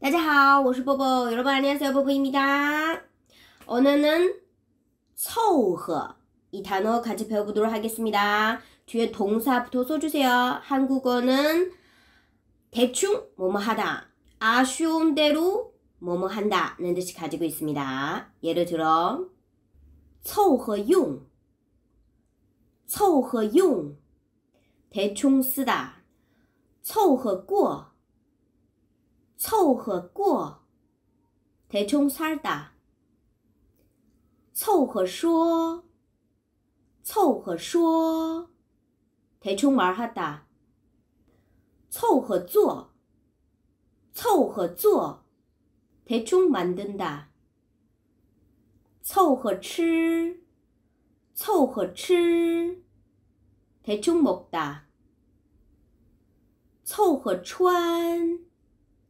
大家好,我是波波. 여러분 안녕하세요, 보보입니다. 오늘은 서우이 단어 같이 배워보도록 하겠습니다. 뒤에 동사 부터 써주세요. 한국어는 대충 뭐뭐하다, 아쉬운 대로 뭐뭐한다는 뜻이 가지고 있습니다. 예를 들어 서우허용, 서우 대충 쓰다, 서우过 凑合过대충 살다凑合说凑合说대충 말하다凑合做凑合做대충 만든다凑合 吃凑合吃 대충 먹다 凑合穿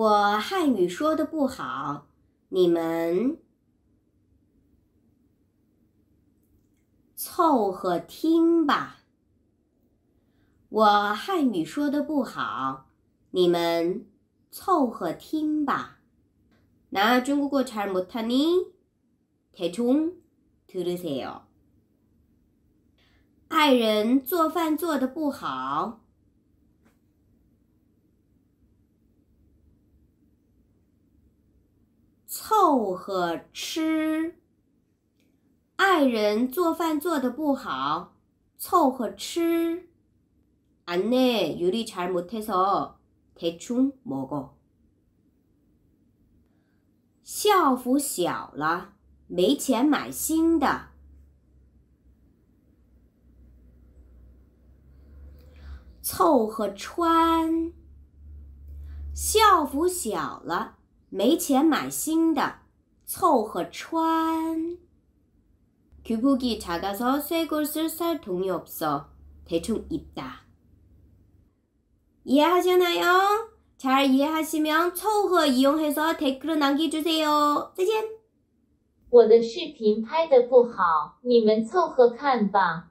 我汉语说的不好，你们凑合听吧。我汉语说的不好，你们凑合听吧。나중국어잘못하니대중들으세 요。 爱人做饭做的不好。凑合吃，爱人做饭做的不好，凑合吃。아내요리잘못해서대충먹 어。 校服小了，没钱买新的，凑合穿。校服小了，没钱买新的。 서우 和川 규복이 작아서 쇠골쓸 살 동이 없어 대충 있다 이해하시나요? 잘 이해하시면 초우허 이용해서 댓글 남겨주세요. 再见!我的视频拍得不好，你们凑合看吧。